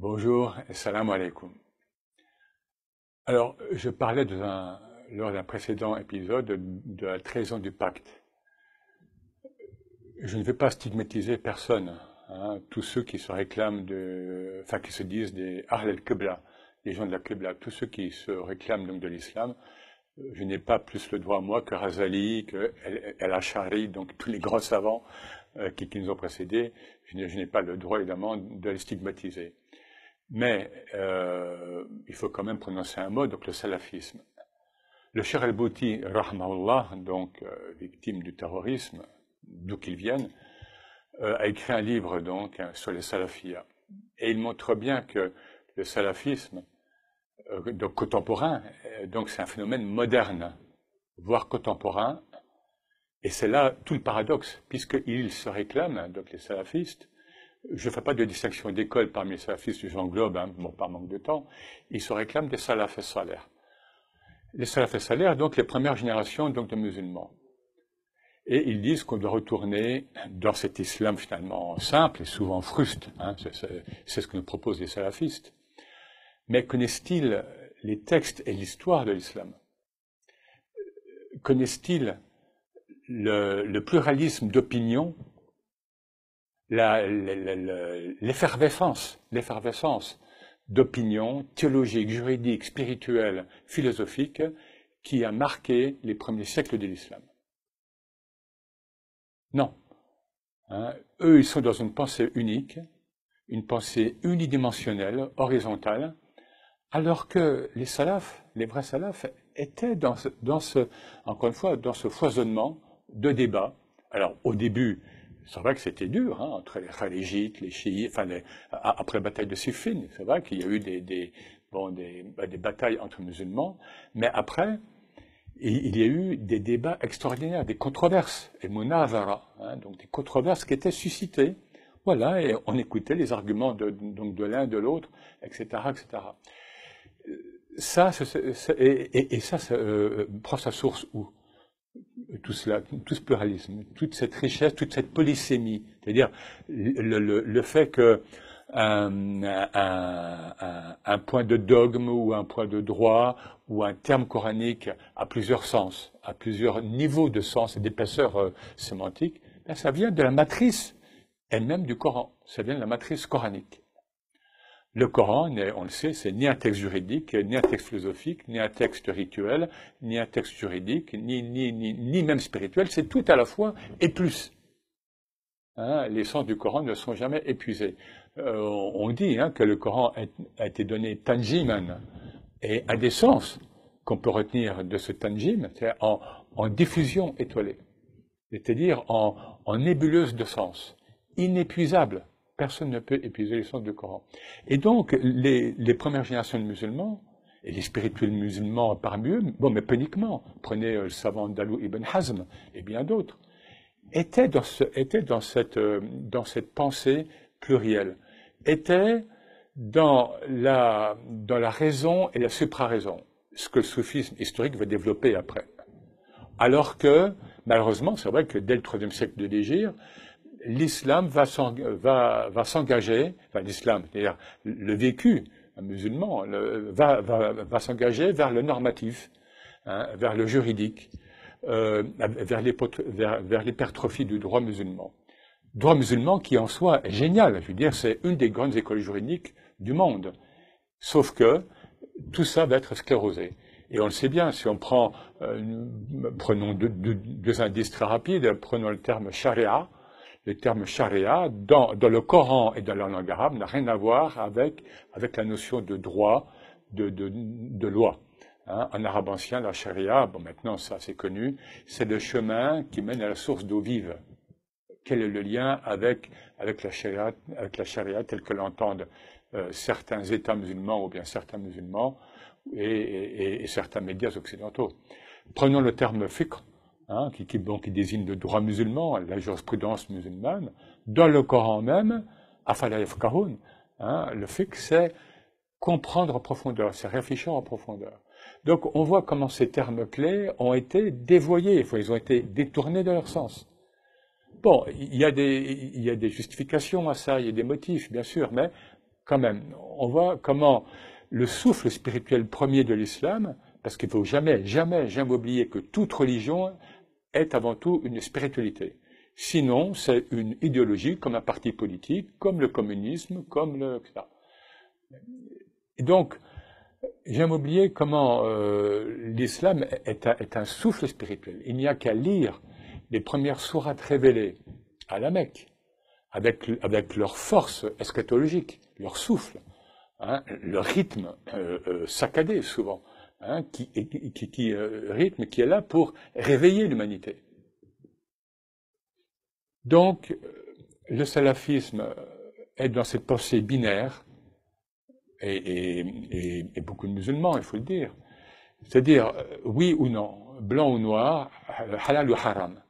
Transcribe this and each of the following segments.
Bonjour et salam alaikum. Alors, je parlais lors d'un précédent épisode de, la trahison du pacte. Je ne vais pas stigmatiser personne, hein. tous ceux qui se réclament de, enfin qui se disent des Ahl al-Qibla, les gens de la Qibla, tous ceux qui se réclament donc de l'islam, je n'ai pas plus le droit, moi, que Razali, que El, hachari Achari, donc tous les grands savants euh, qui, nous ont précédés, je n'ai pas le droit, évidemment, de les stigmatiser. Mais euh, il faut quand même prononcer un mot, donc le salafisme. Le cher El-Bouti, Rahmaullah, donc euh, victime du terrorisme, d'où qu'il vienne, a écrit un livre donc hein, sur les salafias. Et il montre bien que le salafisme donc contemporain euh, donc c'est un phénomène moderne, voire contemporain. Et c'est là tout le paradoxe, puisqu'ils se réclament, donc les salafistes, je ne fais pas de distinction d'école parmi les salafistes, du Globe, hein, bon, par manque de temps, ils se réclament des salafistes salaires. Les salafistes salaires, donc les premières générations donc, de musulmans. Et ils disent qu'on doit retourner dans cet islam finalement simple et souvent fruste, hein, c'est ce que nous proposent les salafistes. Mais connaissent-ils les textes et l'histoire de l'islam Connaissent-ils le, pluralisme d'opinions, l'effervescence, l'effervescence d'opinions théologiques, juridiques, spirituelles, philosophiques, qui a marqué les premiers siècles de l'islam Non. Hein, eux, ils sont dans une pensée unique, une pensée unidimensionnelle, horizontale, alors que les salafs, les vrais salafs, étaient dans ce, encore une fois, dans ce foisonnement de débats. Alors au début, c'est vrai que c'était dur, hein, entre les khalégites, les chiites, enfin, après la bataille de Siffin, c'est vrai qu'il y a eu des, bon, bah, des, batailles entre musulmans, mais après, il, y a eu des débats extraordinaires, des controverses, et munazara, hein, donc des controverses qui étaient suscitées. Voilà, et on écoutait les arguments de, donc de l'un, de l'autre, etc., etc ça, et, ça, euh, prend sa source où tout cela, tout ce pluralisme, toute cette richesse, toute cette polysémie, c'est-à-dire le, fait que un, point de dogme ou un point de droit ou un terme coranique a plusieurs sens, a plusieurs niveaux de sens et d'épaisseur euh, sémantique, ben, ça vient de la matrice elle-même du Coran, ça vient de la matrice coranique. Le Coran, on le sait, c'est ni un texte juridique, ni un texte philosophique, ni un texte rituel, ni un texte juridique, ni, même spirituel, c'est tout à la fois et plus. Hein, les sens du Coran ne sont jamais épuisés. Euh, on dit hein, que le Coran a, été donné tanjiman et a des sens qu'on peut retenir de ce tanjim, c'est en, en, diffusion étoilée, c'est-à-dire en, en nébuleuse de sens, inépuisable personne ne peut épuiser l'essence du Coran. Et donc, les, premières générations de musulmans, et les spirituels musulmans parmi eux, bon, mais paniquement, prenez euh, le savant andalou Ibn Hazm et bien d'autres, étaient dans, dans, cette, euh, dans cette pensée plurielle, étaient dans la, dans la raison et la supraraison, ce que le soufisme historique va développer après. Alors que, malheureusement, c'est vrai que dès le IIIe siècle de l'Égypte, l'islam va s'engager, enfin, l'islam, c'est-à-dire le vécu musulman, va, s'engager vers le normatif, hein, vers le juridique, euh, vers l'hypertrophie du droit musulman. Droit musulman qui en soi est génial, je veux dire, c'est une des grandes écoles juridiques du monde. Sauf que tout ça va être sclérosé. Et on le sait bien, si on prend, euh, prenons deux, deux, indices très rapides, prenons le terme charia, le terme charia dans, le Coran et dans la langue arabe n'a rien à voir avec, avec la notion de droit, de, de, loi. Hein, en arabe ancien, la charia, bon maintenant ça c'est connu, c'est le chemin qui mène à la source d'eau vive. Quel est le lien avec, avec, la, charia, avec la charia telle que l'entendent euh, certains États musulmans ou bien certains musulmans et, et certains médias occidentaux Prenons le terme fiqh Hein, qui, qui, qui, désigne le droit musulman, la jurisprudence musulmane, dans le Coran même, Afalayef Kahoun, hein, le que c'est comprendre en profondeur, c'est réfléchir en profondeur. Donc on voit comment ces termes clés ont été dévoyés, ils ont été détournés de leur sens. Bon, il y, il y a des justifications à ça, il y a des motifs, bien sûr, mais quand même, on voit comment le souffle spirituel premier de l'islam parce qu'il ne faut jamais, jamais, jamais oublier que toute religion est avant tout une spiritualité. Sinon, c'est une idéologie comme un parti politique, comme le communisme, comme le... donc, j'aime oublier comment euh, l'islam est, un souffle spirituel. Il n'y a qu'à lire les premières sourates révélées à la Mecque, avec, avec leur force eschatologique, leur souffle, hein, leur rythme euh, euh, saccadé souvent. Hein, qui, euh, rythme, qui est là pour réveiller l'humanité. Donc, euh, le salafisme est dans cette pensée binaire, et beaucoup de musulmans, il faut le dire. C'est-à-dire, euh, oui ou non, blanc ou noir, halal ou haram.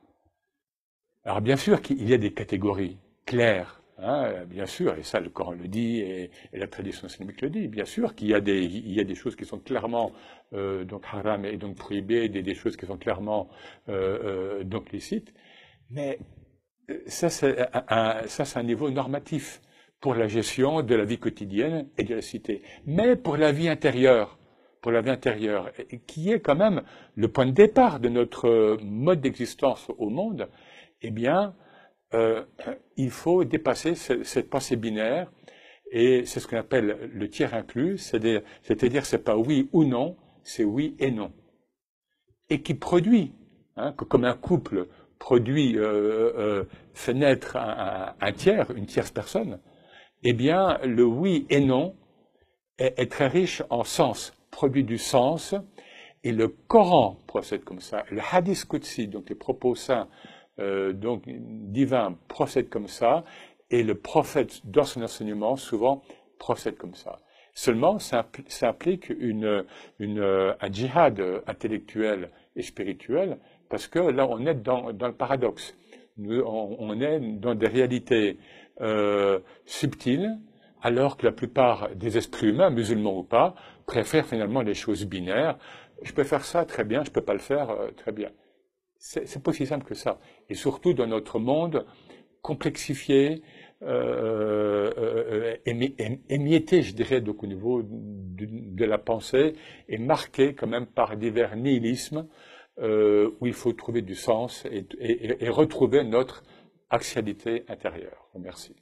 Alors bien sûr qu'il y a des catégories claires ah, bien sûr, et ça le Coran le dit, et, la tradition islamique le dit, bien sûr qu'il y, y, a des choses qui sont clairement euh, donc haram et donc prohibées, des, des choses qui sont clairement euh, euh donc licites, mais euh, ça c'est un, un, niveau normatif pour la gestion de la vie quotidienne et de la cité, mais pour la vie intérieure, pour la vie intérieure, qui est quand même le point de départ de notre euh, mode d'existence au monde, eh bien, euh, il faut dépasser cette pensée binaire et c'est ce qu'on appelle le tiers inclus, c'est-à-dire c'est pas oui ou non, c'est oui et non. Et qui produit, hein, que comme un couple produit, euh, euh, fait naître un, tiers, une tierce personne, eh bien le oui et non est, très riche en sens, produit du sens, et le Coran procède comme ça, le Hadith Qudsi, donc les propos saints euh, donc, divin procède comme ça, et le prophète, dans son enseignement, souvent procède comme ça. Seulement, ça, implique une, une, un djihad intellectuel et spirituel, parce que là, on est dans, dans le paradoxe. on, est dans des réalités euh, subtiles, alors que la plupart des esprits humains, musulmans ou pas, préfèrent finalement les choses binaires. Je peux faire ça très bien, je ne peux pas le faire euh, très bien. C'est pas si simple que ça. Et surtout dans notre monde complexifié, euh, euh, euh, émietté, je dirais, donc au niveau de, la pensée, et marqué quand même par divers nihilismes où il faut trouver du sens et, retrouver notre axialité intérieure. Merci.